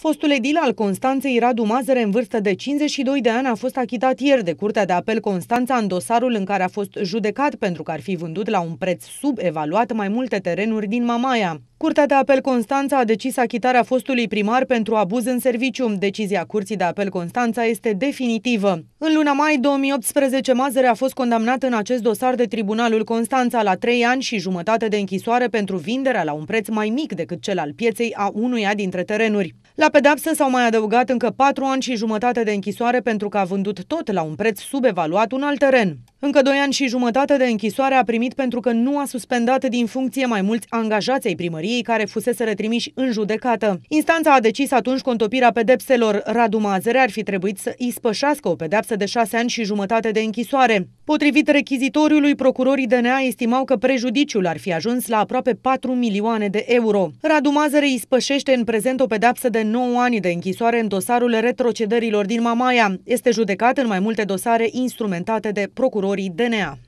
Fostul edil al Constanței, Radu Mazăre, în vârstă de 52 de ani, a fost achitat ieri de Curtea de Apel Constanța în dosarul în care a fost judecat pentru că ar fi vândut la un preț subevaluat mai multe terenuri din Mamaia. Curtea de Apel Constanța a decis achitarea fostului primar pentru abuz în serviciu. Decizia Curții de Apel Constanța este definitivă. În luna mai 2018, Mazăre a fost condamnat în acest dosar de Tribunalul Constanța la trei ani și jumătate de închisoare pentru vinderea la un preț mai mic decât cel al pieței a unuia dintre terenuri. La pedapsă s-au mai adăugat încă patru ani și jumătate de închisoare pentru că a vândut tot la un preț subevaluat un alt teren. Încă doi ani și jumătate de închisoare a primit pentru că nu a suspendat din funcție mai mulți angajați ai primăriei care fusese retrimiși în judecată. Instanța a decis atunci contopirea pedepselor. Radu Mazere ar fi trebuit să ispășească o pedepsă de șase ani și jumătate de închisoare. Potrivit rechizitoriului, procurorii DNA estimau că prejudiciul ar fi ajuns la aproape 4 milioane de euro. Radu Mazere ispășește în prezent o pedepsă de 9 ani de închisoare în dosarul retrocederilor din Mamaia. Este judecat în mai multe dosare instrumentate de procurori Floridenea.